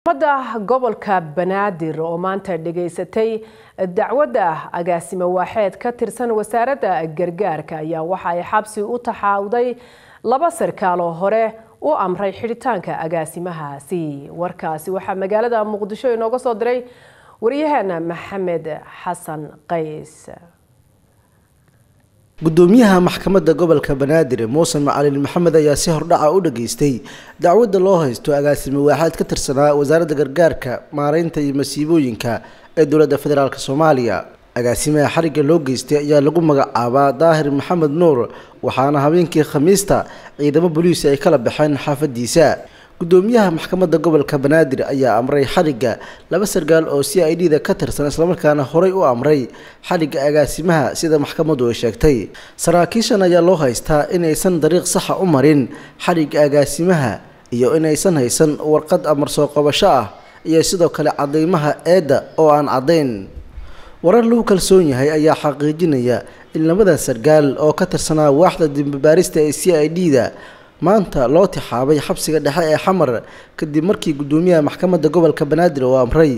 ummadda gobolka banaadir oo maanta dhegaysatay dacwadda agaasimo waaxeed ka tirsan wasaaradda gargaarka ayaa waxa ay xabsi u taxaawday laba sarkaal oo hore u amray xidhitaanka agaasimahaasi warkaasi waxaa magaalada muqdisho inooga soo diray waryaheena maxamed xasan qays guddoomiyaha maxkamadda gobolka banaadir muuse macalin maxamed ayaa si hordhaca ah u dhageystay dacwadda loo haysto agaasimo waaxaad ka tirsanaa wasaaradda gargaarka maaraynta iyo masiibooyinka ee dowladda federaalk soomaaliya agaasimaha xarigga loo geystay ayaa lagu magacaabaa daahir maxamed nuur waxaana habeenkii khamiista ciidamo boliisi ay kala baxeen xaafaddiisa gudoomiyaha maxkamadda gobolka banaadir ayaa amray xadhigga laba sarkaal oo c i d da ka tirsan islamarkaana horay u amray xadhigga agaasimaha sida maxkamaddu ay sheegtay saraakiishan ayaa loo haystaa inaysan dariiq saxa ah u marin xadhigga agaasimaha iyo inaysan haysan warqad amar soo qobasho ah iyo sidoo kale cadeymaha eedda oo aan caddayn warar lagu kalsoon yahay ayaa xaqiijinaya in labada sarkaal oo ka tirsanaa waaxda dembibaarista ee c i d da maanta loo tixaabay xabsiga dhexe ee xamar kadib markii guddoomiyaha maxkamadda gobolka banaadir uu amray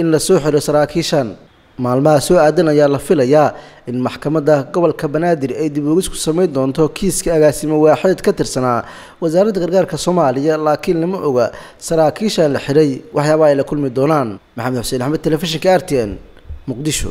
in lasoo xiro saraakiishan maalmaha soo aadan ayaa la filayaa in maxkamadda gobolka banaadir ay dib ugisku samayn doonto kiiska agaasimo waaxeed ka tirsanaa wasaaradda gargaarka soomaaliya laakiin lama oga saraakiisha la xiray waxyaabaa ay la kulmi doonaan maxamed xuseen axmed telefishinka r t n muqdisho